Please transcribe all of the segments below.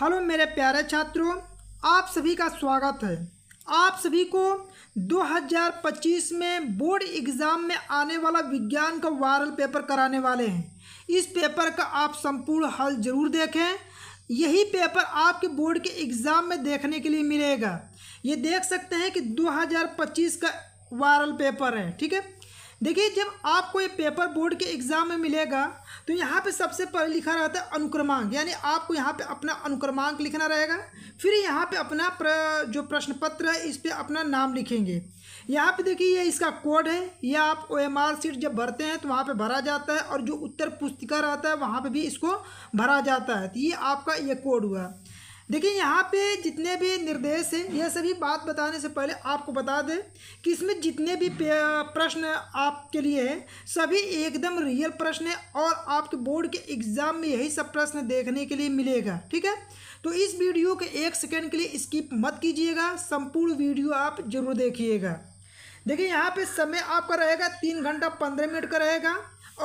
hello मेरे प्यारे छात्रों आप सभी का स्वागत है आप सभी को 2025 में बोर्ड एग्ज़ाम में आने वाला विज्ञान का वायरल पेपर कराने वाले हैं इस पेपर का आप संपूर्ण हल जरूर देखें यही पेपर आपके बोर्ड के एग्ज़ाम में देखने के लिए मिलेगा ये देख सकते हैं कि 2025 का वायरल पेपर है ठीक है देखिए जब आपको ये पेपर बोर्ड के एग्ज़ाम में मिलेगा तो यहाँ पे सबसे पहले लिखा रहता है अनुक्रमांक यानी आपको यहाँ पे अपना अनुक्रमांक लिखना रहेगा फिर यहाँ पे अपना प्र, जो प्रश्न पत्र है इस पर अपना नाम लिखेंगे यहाँ पे देखिए ये इसका कोड है यह आप ओ एम आर सीट जब भरते हैं तो वहाँ पे भरा जाता है और जो उत्तर पुस्तिका रहता है वहाँ पे भी इसको भरा जाता है तो ये आपका ये कोड हुआ देखिए यहाँ पे जितने भी निर्देश हैं यह सभी बात बताने से पहले आपको बता दें कि इसमें जितने भी प्रश्न आपके लिए हैं सभी एकदम रियल प्रश्न है और आपके बोर्ड के एग्ज़ाम में यही सब प्रश्न देखने के लिए मिलेगा ठीक है तो इस वीडियो के एक सेकेंड के लिए स्किप मत कीजिएगा संपूर्ण वीडियो आप जरूर देखिएगा देखिए यहाँ पे समय आपका रहेगा तीन घंटा पंद्रह मिनट का रहेगा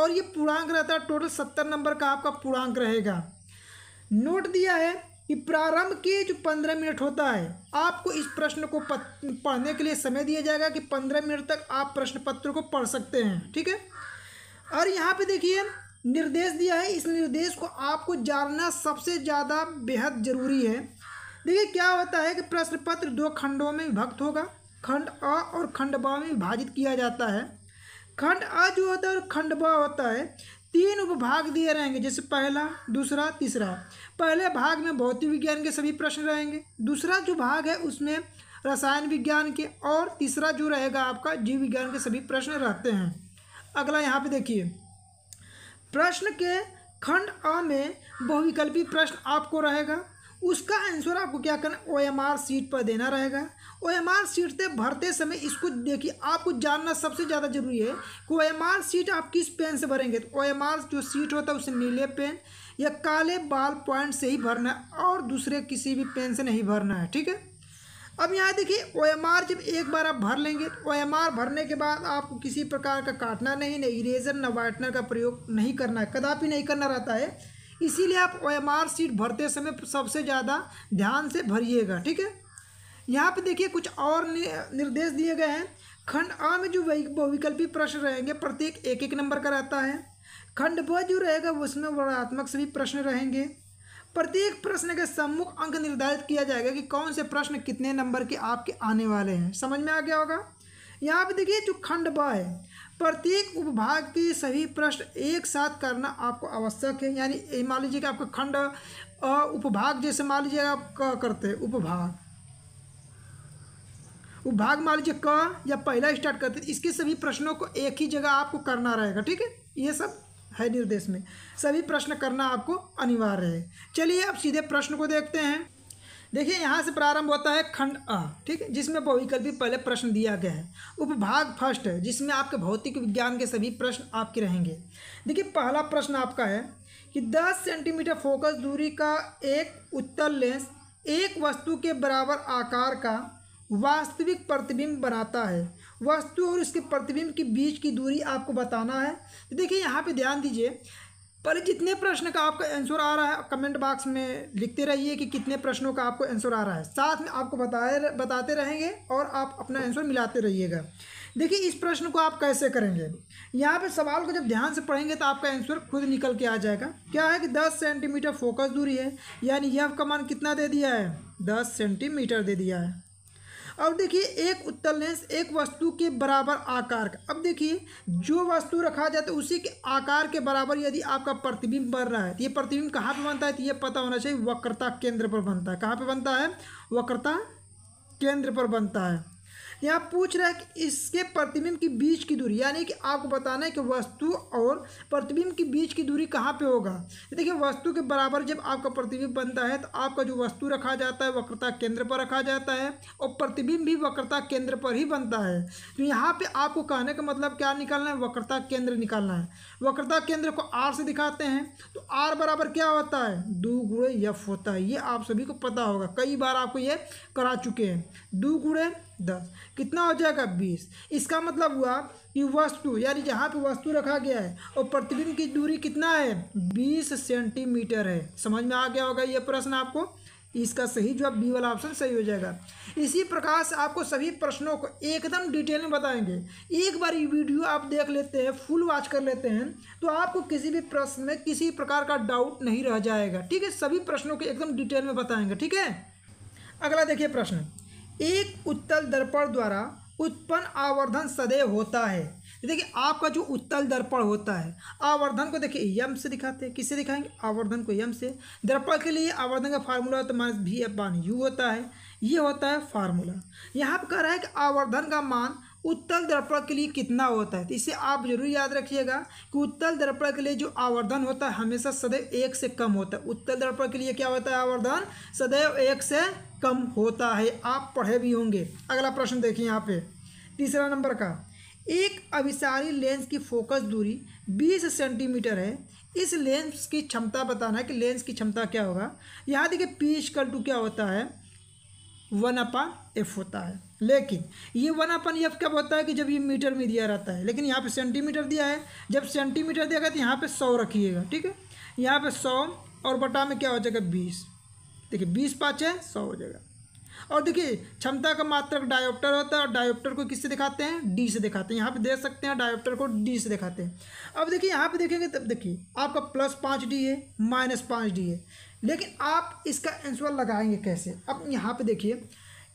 और ये पूर्णांक रहता है टोटल सत्तर नंबर का आपका पूर्णांक रहेगा नोट दिया है कि प्रारंभ के जो पंद्रह मिनट होता है आपको इस प्रश्न को पढ़ने के लिए समय दिया जाएगा कि पंद्रह मिनट तक आप प्रश्न पत्र को पढ़ सकते हैं ठीक है और यहाँ पे देखिए निर्देश दिया है इस निर्देश को आपको जानना सबसे ज़्यादा बेहद ज़रूरी है देखिए क्या होता है कि प्रश्न पत्र दो खंडों में विभक्त होगा खंड अ और खंड ब में विभाजित किया जाता है खंड अ जो होता है और खंड ब होता है तीन उपभाग दिए रहेंगे जैसे पहला दूसरा तीसरा पहले भाग में भौतिक विज्ञान के सभी प्रश्न रहेंगे दूसरा जो भाग है उसमें रसायन विज्ञान के और तीसरा जो रहेगा आपका जीव विज्ञान के सभी प्रश्न रहते हैं अगला यहाँ पे देखिए प्रश्न के खंड अ में बहुविकल्पी प्रश्न आपको रहेगा उसका आंसर आपको क्या करना ओ एम आर सीट पर देना रहेगा ओ एम आर सीट से भरते समय इसको देखिए आपको जानना सबसे ज़्यादा जरूरी है कि ओ एम आर सीट आप किस पेन से भरेंगे तो ओ एम आर जो सीट होता है उसे नीले पेन या काले बाल पॉइंट से ही भरना है और दूसरे किसी भी पेन से नहीं भरना है ठीक है अब यहाँ देखिए ओ एम आर जब एक बार आप भर लेंगे ओ एम आर भरने के बाद आपको किसी प्रकार का काटना नहीं ना इरेजर ना वाइटनर का प्रयोग नहीं करना है कदापि नहीं करना रहता है इसीलिए आप ओ एम आर सीट भरते समय सबसे ज़्यादा ध्यान से भरिएगा ठीक है यहाँ पे देखिए कुछ और निर्देश दिए गए हैं खंड आ में जो बहुविकल्पी प्रश्न रहेंगे प्रत्येक एक एक नंबर का रहता है खंड ब जो रहेगा उसमें वर्णात्मक सभी प्रश्न रहेंगे प्रत्येक प्रश्न के सम्मुख अंक निर्धारित किया जाएगा कि कौन से प्रश्न कितने नंबर के आपके आने वाले हैं समझ में आ गया होगा यहाँ पे देखिए जो खंड ब है प्रत्येक उपभाग के सभी प्रश्न एक साथ करना आपको आवश्यक है यानी मान लीजिए कि आपका खंड उपभाग जैसे मान लीजिए आप क करते हैं उपभाग उपभाग मान लीजिए क या पहला स्टार्ट करते हैं इसके सभी प्रश्नों को एक ही जगह आपको करना रहेगा ठीक है ये सब है निर्देश में सभी प्रश्न करना आपको अनिवार्य है चलिए अब सीधे प्रश्न को देखते हैं देखिए यहाँ से प्रारंभ होता है खंड अ ठीक है जिसमें बहुविकल्पी पहले प्रश्न दिया गया है उपभाग फर्स्ट है जिसमें आपके भौतिक विज्ञान के सभी प्रश्न आपके रहेंगे देखिए पहला प्रश्न आपका है कि 10 सेंटीमीटर फोकस दूरी का एक उत्तर लेंस एक वस्तु के बराबर आकार का वास्तविक प्रतिबिंब बनाता है वस्तु और उसके प्रतिबिंब के बीच की दूरी आपको बताना है तो देखिए यहाँ पे ध्यान दीजिए पहले जितने प्रश्न का आपका आंसर आ रहा है कमेंट बॉक्स में लिखते रहिए कि कितने प्रश्नों का आपको आंसर आ रहा है साथ में आपको बताए बताते रहेंगे और आप अपना आंसर मिलाते रहिएगा देखिए इस प्रश्न को आप कैसे करेंगे यहाँ पे सवाल को जब ध्यान से पढ़ेंगे तो आपका आंसर खुद निकल के आ जाएगा क्या है कि दस सेंटीमीटर फोकस दूरी है यानी यह कमान कितना दे दिया है दस सेंटीमीटर दे दिया है अब देखिए एक उत्तल लेंस एक वस्तु के बराबर आकार का अब देखिए जो वस्तु रखा जाता है उसी के आकार के बराबर यदि आपका प्रतिबिंब बन रहा है तो ये प्रतिबिंब कहाँ पर बनता है तो ये पता होना चाहिए वक्रता केंद्र पर बनता है कहाँ पर बनता है वक्रता केंद्र पर बनता है यहाँ पूछ रहा है कि इसके प्रतिबिंब की बीच की दूरी यानी कि आपको बताना है कि वस्तु और प्रतिबिंब के बीच की दूरी कहाँ पे होगा देखिए वस्तु के बराबर जब आपका प्रतिबिंब बनता है तो आपका जो वस्तु रखा जाता है वक्रता केंद्र पर रखा जाता है और प्रतिबिंब भी वक्रता केंद्र पर ही बनता है तो यहाँ पर आपको कहने का मतलब क्या निकालना है वक्रता केंद्र निकालना है वक्रता केंद्र को आर से दिखाते हैं तो आर बराबर क्या होता है दो गुड़े यफ होता है ये आप सभी को पता होगा कई बार आपको ये करा चुके हैं दो गुड़े दस कितना हो जाएगा बीस इसका मतलब हुआ कि वस्तु यानी जहाँ पे वस्तु रखा गया है और प्रतिबिंब की दूरी कितना है बीस सेंटीमीटर है समझ में आ गया होगा ये प्रश्न आपको इसका सही जवाब बी वाला ऑप्शन सही हो जाएगा इसी प्रकार से आपको सभी प्रश्नों को एकदम डिटेल में बताएंगे एक बार ये वीडियो आप देख लेते हैं फुल वॉच कर लेते हैं तो आपको किसी भी प्रश्न में किसी प्रकार का डाउट नहीं रह जाएगा ठीक है सभी प्रश्नों को एकदम डिटेल में बताएंगे ठीक है अगला देखिए प्रश्न एक उत्तल दर्पण द्वारा उत्पन्न आवर्धन सदैव होता है देखिए आपका जो उत्तल दर्पण होता है आवर्धन को देखिए यम से दिखाते हैं किससे दिखाएंगे आवर्धन को यम से दर्पण के लिए आवर्धन का फार्मूला तो माइनस भी अपान यू होता है ये होता है फार्मूला यहाँ पर कह रहा है कि आवर्धन का मान उत्तल दर्पण के लिए कितना होता है तो इसे आप जरूर याद रखिएगा कि उत्तल दर्पण के लिए जो आवर्धन होता है हमेशा सदैव एक से कम होता है उत्तल दर्पण के लिए क्या होता है आवर्धन सदैव एक से कम होता है आप पढ़े भी होंगे अगला प्रश्न देखिए यहाँ पे तीसरा नंबर का एक अभिसारी लेंस की फोकस दूरी बीस सेंटीमीटर है इस लेंस की क्षमता बताना है कि लेंस की क्षमता क्या होगा यहाँ देखिए पी स्कल टू क्या होता है वन अपा एफ होता है लेकिन ये वन अपन एफ कब होता है कि जब ये मीटर में दिया रहता है लेकिन यहाँ पे सेंटीमीटर दिया है जब सेंटीमीटर दिया गया तो यहाँ पे सौ रखिएगा ठीक है यहाँ पे सौ और बटा में क्या हो जाएगा बीस देखिए बीस पाँच है सौ हो जाएगा और देखिए क्षमता का मात्रक डायोप्टर होता है और डायोप्टर को किससे दिखाते हैं डी से दिखाते हैं यहाँ पर देख सकते हैं डायोप्टर को डी से दिखाते हैं अब देखिए यहाँ पर देखेंगे तब देखिए आपका प्लस पाँच डी है माइनस पाँच डी है लेकिन आप इसका आंसर लगाएंगे कैसे अब यहाँ पर देखिए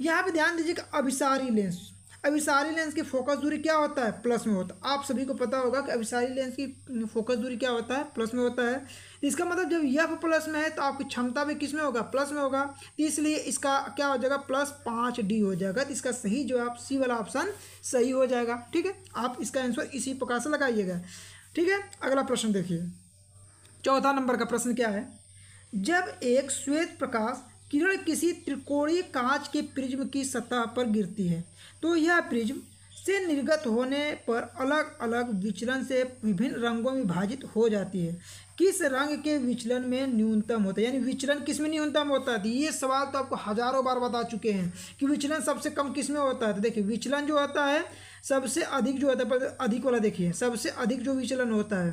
यहाँ पे ध्यान दीजिए कि अभिसारी लेंस अभिसारी लेंस की फोकस दूरी क्या होता है प्लस में होता है आप सभी को पता होगा कि अभिसारी लेंस की फोकस दूरी क्या होता है प्लस में होता है इसका मतलब जब यह प्लस में है तो आपकी क्षमता भी किस में होगा प्लस में होगा तो इसलिए इसका क्या हो जाएगा प्लस पाँच डी हो जाएगा तो इसका सही जो आप सी वाला ऑप्शन सही हो जाएगा ठीक है आप इसका आंसर इसी प्रकार से लगाइएगा ठीक है अगला प्रश्न देखिए चौथा नंबर का प्रश्न क्या है जब एक श्वेत प्रकाश किरण किसी त्रिकोणीय कांच के प्रिज्म की सतह पर गिरती है तो यह प्रिज्म से निर्गत होने पर अलग अलग विचलन से विभिन्न रंगों में विभाजित हो जाती है किस रंग के विचलन में न्यूनतम होता है यानी विचलन किस में न्यूनतम होता है तो ये सवाल तो आपको हजारों बार बता चुके हैं कि विचलन सबसे कम किस में होता है तो देखिए विचलन जो होता है सबसे अधिक जो होता है अधिक वाला देखिए सबसे अधिक जो विचलन होता है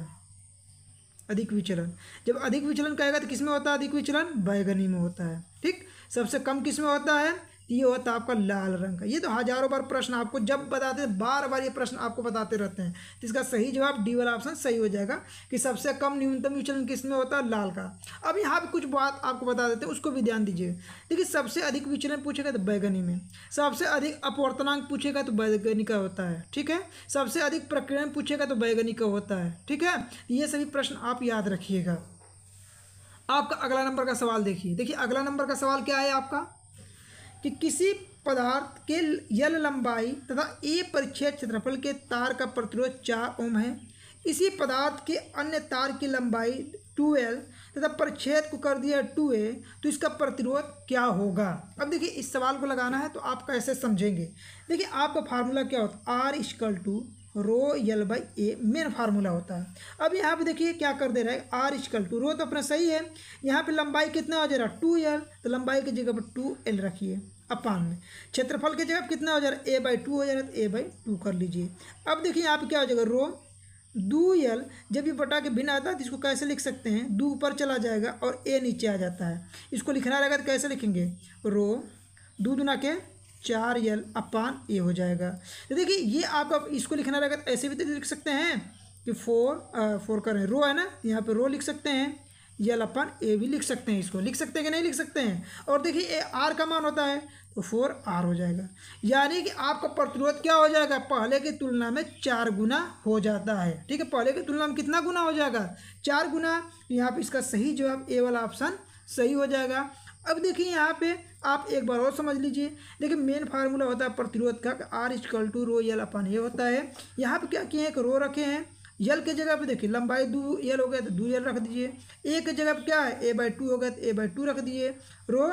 अधिक विचलन जब अधिक विचलन कहेगा तो किस में होता है अधिक विचलन बैगनी में होता है ठीक सबसे कम किस में होता है ये होता है आपका लाल रंग का ये तो हजारों बार प्रश्न आपको जब बताते हैं बार बार ये प्रश्न आपको बताते रहते हैं तो इसका सही जवाब डी वाला ऑप्शन सही हो जाएगा कि सबसे कम न्यूनतम विचलन किस में होता है लाल का अब यहाँ पर कुछ बात आपको बता देते हैं उसको भी ध्यान दीजिए देखिए सबसे अधिक विचलन पूछेगा तो बैगनी में सबसे अधिक अपवर्तनांक पूछेगा तो बैगनी का होता है ठीक है सबसे अधिक प्रक्रिया पूछेगा तो बैगनी का होता है ठीक है ये सभी प्रश्न आप याद रखिएगा आपका अगला नंबर का सवाल देखिए देखिए अगला नंबर का सवाल क्या है आपका कि किसी पदार्थ के यल लंबाई तथा ए परिच्छेद क्षेत्रफल के तार का प्रतिरोध चार ओम है इसी पदार्थ के अन्य तार की लंबाई टू एल तथा परिच्छेद को कर दिया टू ए तो इसका प्रतिरोध क्या होगा अब देखिए इस सवाल को लगाना है तो आप कैसे समझेंगे देखिए आपका फार्मूला क्या होता है R equal to rho L by A main formula होता है अब यहाँ पे देखिए क्या कर दे रहा है आर इजकल टू रो तो अपना सही है यहाँ पे लंबाई कितना हो जा रहा है टू एल तो लंबाई की जगह पर टू एल रखिए अपान में क्षेत्रफल की जगह कितना हो जा रहा है ए बाई टू हो जा रहा है तो ए बाई टू कर लीजिए अब देखिए यहाँ पे क्या हो जाएगा रो दू यल जब ये बटा के बिन आता है तो इसको कैसे लिख सकते हैं दू ऊपर चला जाएगा और ए नीचे आ जाता है इसको लिखना रहेगा तो कैसे लिखेंगे रो दू दुना के चार यल अपान ए हो जाएगा तो देखिए ये आप, इसको लिखना रहेगा तो ऐसे भी तो लिख सकते हैं कि फोर फोर रहे रो है ना तो यहाँ पे रो लिख सकते हैं यल अपन ए भी लिख सकते हैं इसको लिख सकते हैं कि नहीं लिख सकते हैं और देखिए ए आर का मान होता है तो फोर आर हो जाएगा यानी कि आपका प्रतिरोध क्या हो जाएगा पहले की तुलना में चार गुना हो जाता है ठीक है पहले की तुलना में कितना गुना हो जाएगा चार गुना तो यहाँ पे इसका सही जवाब ए वाला ऑप्शन सही हो जाएगा अब देखिए यहाँ पर आप एक बार और समझ लीजिए देखिए मेन फार्मूला होता है प्रतिरोध का R equal to rho L अपन ये होता है यहाँ पे क्या किए हैं एक रो रखे हैं यल के जगह पे देखिए लंबाई दो यल हो गया तो दो यल रख दीजिए ए के जगह पे क्या है ए बाई टू हो गया तो ए बाई टू रख दीजिए रो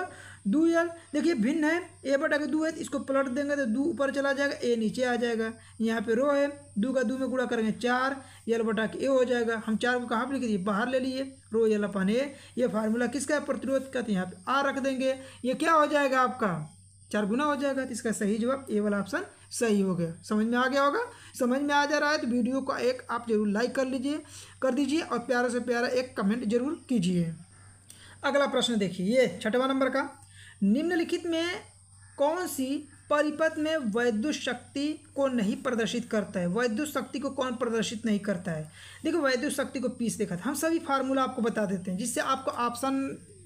दू यल देखिए भिन्न है ए बट अगर दू है तो इसको पलट देंगे तो दू ऊपर चला जाएगा ए नीचे आ जाएगा यहाँ पे रो है दू का दू में गुड़ा करेंगे चार यल बटा के ए हो जाएगा हम चार को कहाँ पर लिख दिए बाहर ले लिए रो यल अपन ए ये फार्मूला किसका है प्रतिरोध का तो यहाँ पे आ रख देंगे ये क्या हो जाएगा आपका चार गुना हो जाएगा तो इसका सही जवाब ए वाला ऑप्शन सही हो गया समझ में आ गया होगा समझ में आ जा रहा है तो वीडियो को एक आप जरूर लाइक कर लीजिए कर दीजिए और प्यारा से प्यारा एक कमेंट जरूर कीजिए अगला प्रश्न देखिए ये छठवा नंबर का निम्नलिखित में कौन सी परिपथ में वैद्युत शक्ति को नहीं प्रदर्शित करता है वैद्युत शक्ति को कौन प्रदर्शित नहीं करता है देखो वैद्युत शक्ति को पीस देखा हम सभी फार्मूला आपको बता देते हैं जिससे आपको ऑप्शन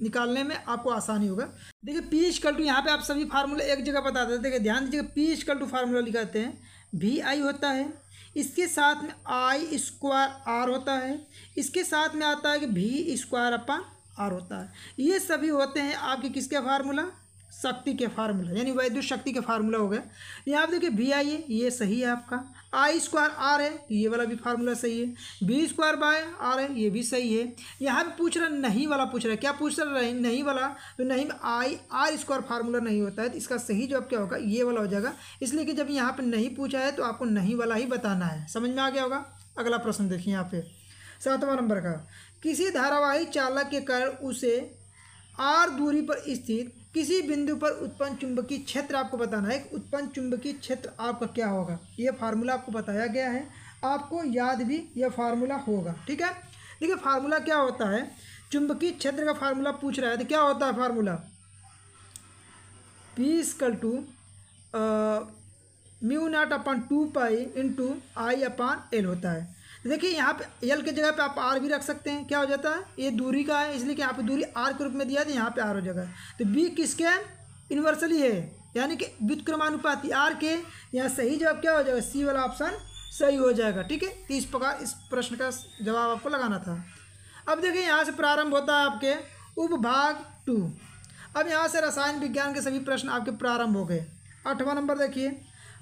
निकालने में आपको आसानी होगा देखिए पी इजकल टू यहाँ पर आप सभी फार्मूला एक जगह बता देते हैं ध्यान दीजिएगा पी इजकल टू फार्मूला लिखाते हैं भी आई होता है इसके साथ में आई स्क्वायर आर होता है इसके साथ में आता है कि भी स्क्वायर अपन आर होता है ये सभी होते हैं आपके किसके फार्मूला शक्ति के फार्मूला यानी वैद्युत शक्ति के फार्मूला हो गए यहाँ आप देखिए वी आई ए ये सही है आपका आई स्क्वायर आर है तो ये वाला भी फार्मूला सही है बी स्क्वायर बाय आर है ये भी सही है यहाँ पे पूछ रहा नहीं वाला पूछ रहा है क्या पूछ रहा है नहीं वाला तो नहीं आई आर स्क्वायर फार्मूला नहीं होता है तो इसका सही जवाब क्या होगा ये वाला हो जाएगा इसलिए कि जब यहाँ पर नहीं पूछा है तो आपको नहीं वाला ही बताना है समझ में आ गया होगा अगला प्रश्न देखिए यहाँ पे सातवां नंबर का किसी धारावाहिक चालक के कारण उसे आर दूरी पर स्थित किसी बिंदु पर उत्पन्न चुंबकीय क्षेत्र आपको बताना है उत्पन्न चुंबकीय क्षेत्र आपका क्या होगा यह फार्मूला आपको बताया गया है आपको याद भी यह फार्मूला होगा ठीक है देखिए फार्मूला क्या होता है चुंबकीय क्षेत्र का फार्मूला पूछ रहा है तो क्या होता है formula P equal to mu naught अपन टू पाई इंटू आई अपान एल होता है देखिए यहाँ पे यल की जगह पे आप आर भी रख सकते हैं क्या हो जाता है ये दूरी का है इसलिए कि यहाँ पे दूरी आर के रूप में दिया था यहाँ पे आर हो जाएगा तो बी किसके इन्वर्सली है यानी कि व्युतक्रमानुपाती आर के यहाँ सही जवाब क्या हो जाएगा सी वाला ऑप्शन सही हो जाएगा ठीक है तो इस प्रकार इस प्रश्न का जवाब आपको लगाना था अब देखिए यहाँ से प्रारंभ होता है आपके उपभाग टू अब यहाँ से रसायन विज्ञान के सभी प्रश्न आपके प्रारंभ हो गए आठवां नंबर देखिए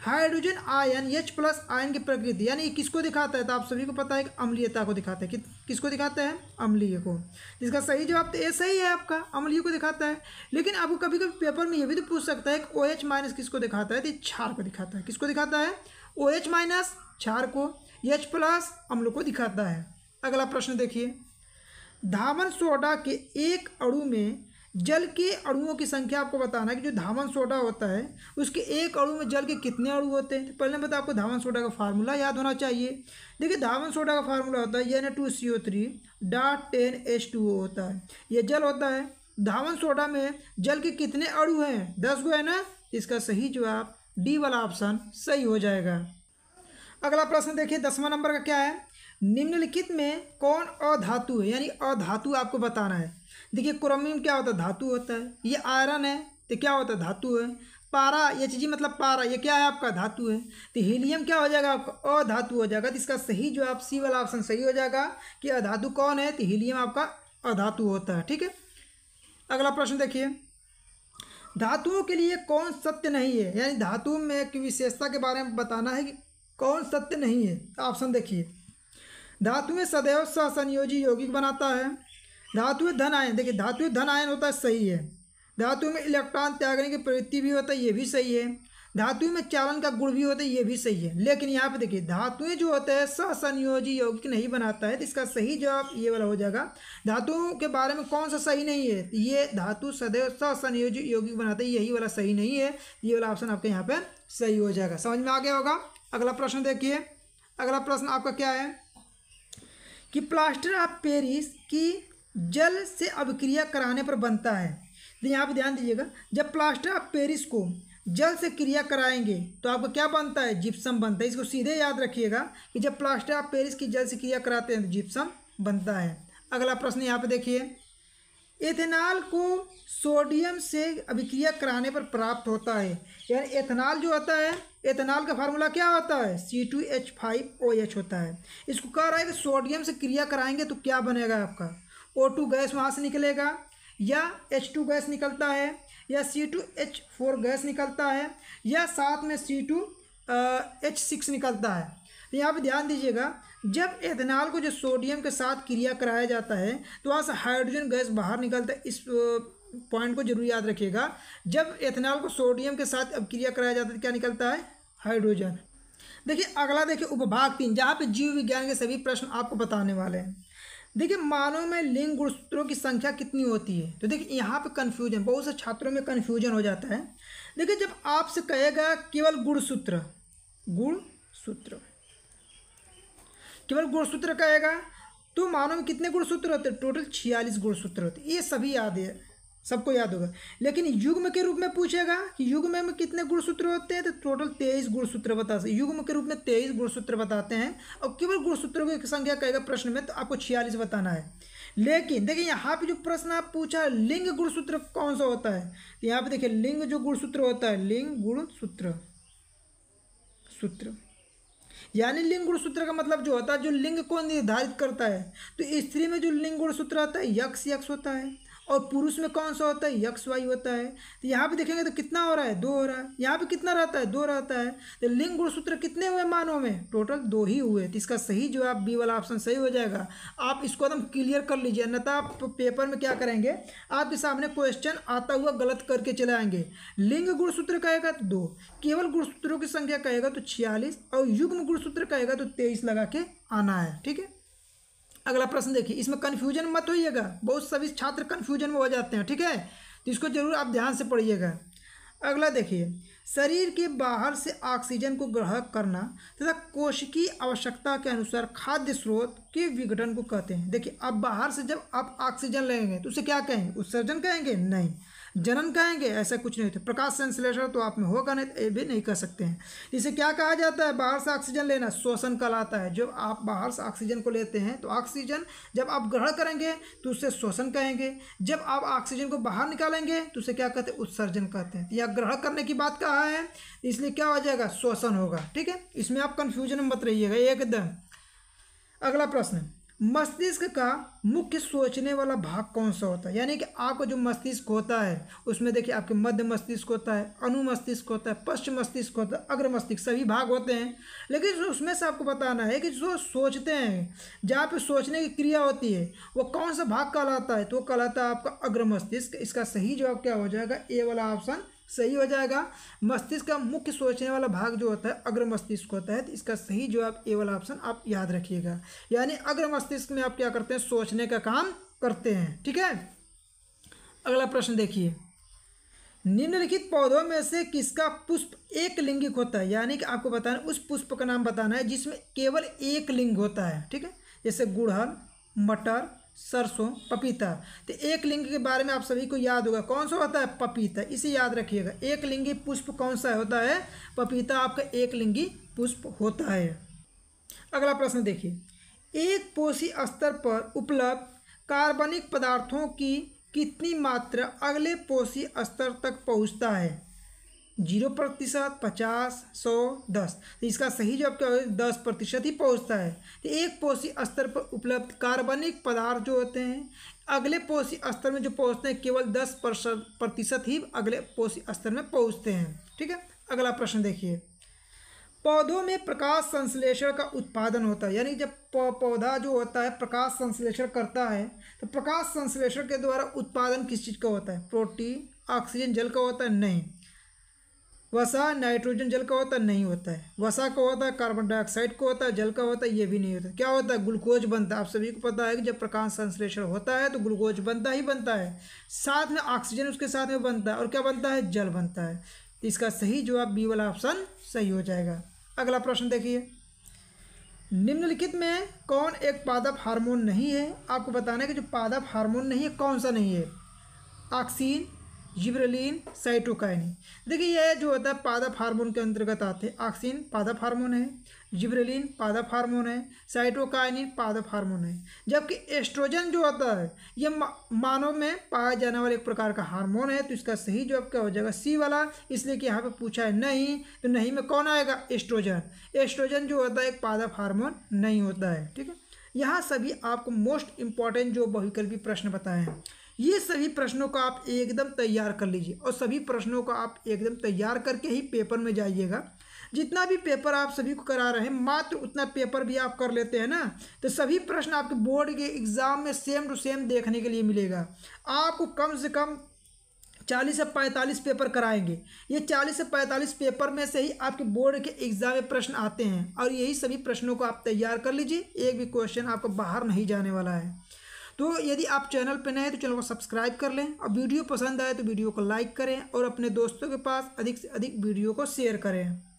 hydrogen ion H plus ion की प्रकृति यानी किसको दिखाता है तो आप सभी को पता है कि अम्लीयता को दिखाता है कि, किसको दिखाता है अम्लीय को जिसका सही जवाब तो ऐसा ही है आपका अम्लीय को दिखाता है लेकिन आपको कभी कभी पेपर में ये भी तो पूछ सकता है कि ओ एच माइनस किसको दिखाता है तो क्षार को दिखाता है किसको दिखाता है ओ एच माइनस क्षार को एच प्लस अम्ल को दिखाता है अगला प्रश्न देखिए धावन सोडा के एक अड़ू में जल के अणुओं की संख्या आपको बताना है कि जो धावन सोडा होता है उसके एक अणु में जल के कितने अणु होते हैं तो पहले बता आपको धावन सोडा का फार्मूला याद होना चाहिए देखिए धावन सोडा का फार्मूला होता है N two C O three dot ten H two O होता है यह जल होता है धावन सोडा में जल के कितने अणु हैं दस गो है ना इसका सही जवाब डी वाला ऑप्शन सही हो जाएगा अगला प्रश्न देखिए दसवां नंबर का क्या है निम्नलिखित में कौन अधातु है यानी अधातु आपको बताना है देखिए क्रोमियम क्या होता है धातु होता है ये आयरन है तो क्या होता है धातु है पारा एच जी मतलब पारा ये क्या है आपका धातु है तो हीलियम क्या हो जाएगा आपका अधातु हो जाएगा तो इसका सही जो आप सी वाला ऑप्शन सही हो जाएगा कि अधातु कौन है तो हीलियम आपका अधातु होता है ठीक है अगला प्रश्न देखिए धातुओं के लिए कौन सत्य नहीं है यानी धातु में एक विशेषता के बारे में बताना है कि कौन सत्य नहीं है ऑप्शन देखिए धातुएं सदैव सहसंयोजी यौगिक बनाता है धातु धन आयन देखिए धातु धन आयन होता है सही है धातु में इलेक्ट्रॉन त्यागने की प्रवृत्ति भी होता है ये भी सही है धातु में चालन का गुण भी होता है ये भी सही है लेकिन यहाँ पे देखिए धातुएं जो होता है ससंयोजी यौगिक नहीं बनाता है तो इसका सही जवाब ये वाला हो जाएगा धातुओं के बारे में कौन सा सही नहीं है तो ये धातु सदैव ससंयोजी यौगिक बनाता है यही वाला सही नहीं है ये वाला ऑप्शन आपके यहाँ पर सही हो जाएगा समझ में आ गया होगा अगला प्रश्न देखिए अगला प्रश्न आपका क्या है कि प्लास्टर ऑफ पेरिस की जल से अभिक्रिया कराने पर बनता है तो यहाँ पर ध्यान दीजिएगा जब प्लास्टर ऑफ पेरिस को जल से क्रिया कराएंगे तो आपको क्या बनता है जिप्सम बनता है इसको सीधे याद रखिएगा कि जब प्लास्टर ऑफ पेरिस की जल से क्रिया कराते हैं तो जिप्सम बनता है अगला प्रश्न यहाँ पे देखिए एथेनॉल को सोडियम से अभिक्रिया कराने पर प्राप्त होता है यानी एथेनॉल जो होता है एथेनॉल का फार्मूला क्या होता है C two H five O H होता है इसको कह रहा है कि सोडियम से क्रिया कराएंगे तो क्या बनेगा आपका ओ टू गैस वहाँ से निकलेगा या एच टू गैस निकलता है या C two H four gas निकलता है या साथ में सी टू एच सिक्स निकलता है तो यहाँ पे ध्यान दीजिएगा जब एथेनॉल को जो सोडियम के साथ क्रिया कराया जाता है तो वहाँ से हाइड्रोजन गैस बाहर निकलता है इस पॉइंट को जरूर याद रखिएगा जब एथेनॉल को सोडियम के साथ अब क्रिया कराया जाता है तो क्या निकलता है हाइड्रोजन देखिए अगला देखिए उपभाग तीन जहाँ पे जीव विज्ञान के सभी प्रश्न आपको बताने वाले हैं देखिए मानव में लिंग गुणसूत्रों की संख्या कितनी होती है तो देखिए यहाँ पे कन्फ्यूजन बहुत से छात्रों में कन्फ्यूजन हो जाता है देखिए जब आपसे कहेगा केवल गुणसूत्र गुणसूत्र केवल गुणसूत्र कहेगा तो मानव में कितने गुणसूत्र होते हैं टोटल छियालीस गुणसूत्र होते ये सभी याद है सबको याद होगा लेकिन युग्म के रूप में पूछेगा कि युग्म में कितने गुणसूत्र होते हैं तो टोटल तेईस गुणसूत्र बता युग्म के रूप में तेईस गुणसूत्र बताते हैं और केवल गुणसूत्रों की संख्या कहेगा प्रश्न में तो आपको छियालीस बताना है लेकिन देखिए यहाँ पे जो प्रश्न आप पूछा लिंग गुणसूत्र कौन सा होता है तो यहाँ पे देखिए लिंग जो गुणसूत्र होता है लिंग गुण सूत्र सूत्र यानी लिंग गुण सूत्र का मतलब जो होता है जो लिंग को निर्धारित करता है तो स्त्री में जो लिंग गुण सूत्र आता है यक्ष यक्ष होता है और पुरुष में कौन सा होता है यक्ष वाई होता है तो यहाँ पे देखेंगे तो कितना हो रहा है दो हो रहा है यहाँ पे कितना रहता है दो रहता है तो लिंग गुणसूत्र कितने हुए मानव में टोटल दो ही हुए तो इसका सही जवाब बी वाला ऑप्शन सही हो जाएगा आप इसको एकदम क्लियर कर लीजिए न आप पेपर में क्या करेंगे आपके सामने क्वेश्चन आता हुआ गलत करके चले आएंगे लिंग गुणसूत्र कहेगा तो दो केवल गुणसूत्रों की संख्या कहेगा तो छियालीस और युग्म गुणसूत्र कहेगा तो तेईस लगा के आना है ठीक है अगला प्रश्न देखिए इसमें कन्फ्यूजन मत होइएगा बहुत सभी छात्र कन्फ्यूजन में हो जाते हैं ठीक है तो इसको जरूर आप ध्यान से पढ़िएगा अगला देखिए शरीर के बाहर से ऑक्सीजन को ग्रहण करना तथा कोश की आवश्यकता के अनुसार खाद्य स्रोत के विघटन को कहते हैं देखिए अब बाहर से जब आप ऑक्सीजन लेंगे तो उसे क्या कहेंगे उत्सर्जन कहेंगे नहीं जनन कहेंगे ऐसा कुछ नहीं होता प्रकाश संश्लेषण तो आप में होगा नहीं ये भी नहीं कर सकते हैं इसे क्या कहा जाता है बाहर से ऑक्सीजन लेना श्वसन कहलाता है जब आप बाहर से ऑक्सीजन को लेते हैं तो ऑक्सीजन जब आप ग्रहण करेंगे तो उससे श्वसन कहेंगे जब आप ऑक्सीजन को बाहर निकालेंगे तो उसे क्या कहते हैं उत्सर्जन कहते हैं या ग्रहण करने की बात कहा है इसलिए क्या हो जाएगा श्वसन होगा ठीक है इसमें आप कन्फ्यूजन मत रहिएगा एकदम अगला प्रश्न मस्तिष्क का मुख्य सोचने वाला भाग कौन सा होता है यानी कि आपका जो मस्तिष्क होता है उसमें देखिए आपके मध्य मस्तिष्क होता है अनु मस्तिष्क होता है पश्चिम मस्तिष्क होता है अग्र मस्तिष्क सभी भाग होते हैं लेकिन उसमें से आपको बताना है कि जो सोचते हैं जहाँ पे सोचने की क्रिया होती है वो कौन सा भाग कहलाता है तो कहलाता है आपका अग्र मस्तिष्क इसका सही जवाब क्या हो जाएगा ए वाला ऑप्शन सही हो जाएगा मस्तिष्क का मुख्य सोचने वाला भाग जो होता है अग्र मस्तिष्क होता है तो इसका सही जवाब ए वाला ऑप्शन आप याद रखिएगा यानी अग्र मस्तिष्क में आप क्या करते हैं सोचने का काम करते हैं ठीक है अगला प्रश्न देखिए निम्नलिखित पौधों में से किसका पुष्प एक लिंगिक होता है यानी कि आपको बताना उस पुष्प का नाम बताना है जिसमें केवल एक लिंग होता है ठीक है जैसे गुड़हल मटर सरसों पपीता तो एक लिंग के बारे में आप सभी को याद होगा कौन सा होता है पपीता इसे याद रखिएगा एक लिंगी पुष्प कौन सा होता है पपीता आपका एक लिंगी पुष्प होता है अगला प्रश्न देखिए एक पोषी स्तर पर उपलब्ध कार्बनिक पदार्थों की कितनी मात्रा अगले पोषी स्तर तक पहुंचता है जीरो प्रतिशत पचास सौ दस तो इसका सही जवाब क्या होगा दस प्रतिशत ही पहुंचता है तो एक पोषी स्तर पर उपलब्ध कार्बनिक पदार्थ जो होते हैं अगले पोषी स्तर में जो पहुंचते हैं केवल दस प्रतिशत ही अगले पोषी स्तर में पहुंचते हैं ठीक है अगला प्रश्न देखिए पौधों में प्रकाश संश्लेषण का उत्पादन होता है यानी जब पौधा जो होता है प्रकाश संश्लेषण करता है तो प्रकाश संश्लेषण के द्वारा उत्पादन किस चीज़ का होता है प्रोटीन ऑक्सीजन जल का होता है नहीं वसा नाइट्रोजन जल का होता नहीं होता है वसा का होता है कार्बन डाइऑक्साइड का होता है जल का होता है ये भी नहीं होता क्या होता है ग्लूकोज बनता है आप सभी को पता है कि जब प्रकाश संश्लेषण होता है तो ग्लूकोज बनता ही बनता है साथ में ऑक्सीजन उसके साथ में बनता है और क्या बनता है जल बनता है तो इसका सही जवाब बी वाला ऑप्शन सही हो जाएगा अगला प्रश्न देखिए निम्नलिखित में कौन एक पादप हार्मोन नहीं है आपको बताना है कि जो पादप हार्मोन नहीं है कौन सा नहीं है ऑक्सीन जिब्रलिन साइटोकाइनिन देखिए यह जो होता है पादप हार्मोन के अंतर्गत आते हैं ऑक्सीन पादप हार्मोन है जिब्रेलिन पादप हार्मोन है साइटोकाइनिन पादप हार्मोन है जबकि एस्ट्रोजन जो होता है यह मा, मानव में पाया जाने वाला एक प्रकार का हार्मोन है तो इसका सही जवाब क्या हो जाएगा सी वाला इसलिए कि यहाँ पर पूछा है नहीं तो नहीं में कौन आएगा एस्ट्रोजन एस्ट्रोजन जो होता है एक पादप हार्मोन नहीं होता है ठीक है यहाँ सभी आपको मोस्ट इम्पॉर्टेंट जो बहुविकल्पी प्रश्न बताए हैं ये सभी प्रश्नों को आप एकदम तैयार कर लीजिए और सभी प्रश्नों को आप एकदम तैयार करके ही पेपर में जाइएगा जितना भी पेपर आप सभी को करा रहे हैं मात्र उतना पेपर भी आप कर लेते हैं ना तो सभी प्रश्न आपके बोर्ड के एग्ज़ाम में सेम टू सेम देखने के लिए मिलेगा आपको कम से कम चालीस से पैंतालीस पेपर कराएंगे ये चालीस से पैंतालीस पेपर में से ही आपके बोर्ड के एग्ज़ाम में प्रश्न आते हैं और यही सभी प्रश्नों को आप तैयार कर लीजिए एक भी क्वेश्चन आपको बाहर नहीं जाने वाला है तो यदि आप चैनल पर नए हैं तो चैनल को सब्सक्राइब कर लें और वीडियो पसंद आए तो वीडियो को लाइक करें और अपने दोस्तों के पास अधिक से अधिक वीडियो को शेयर करें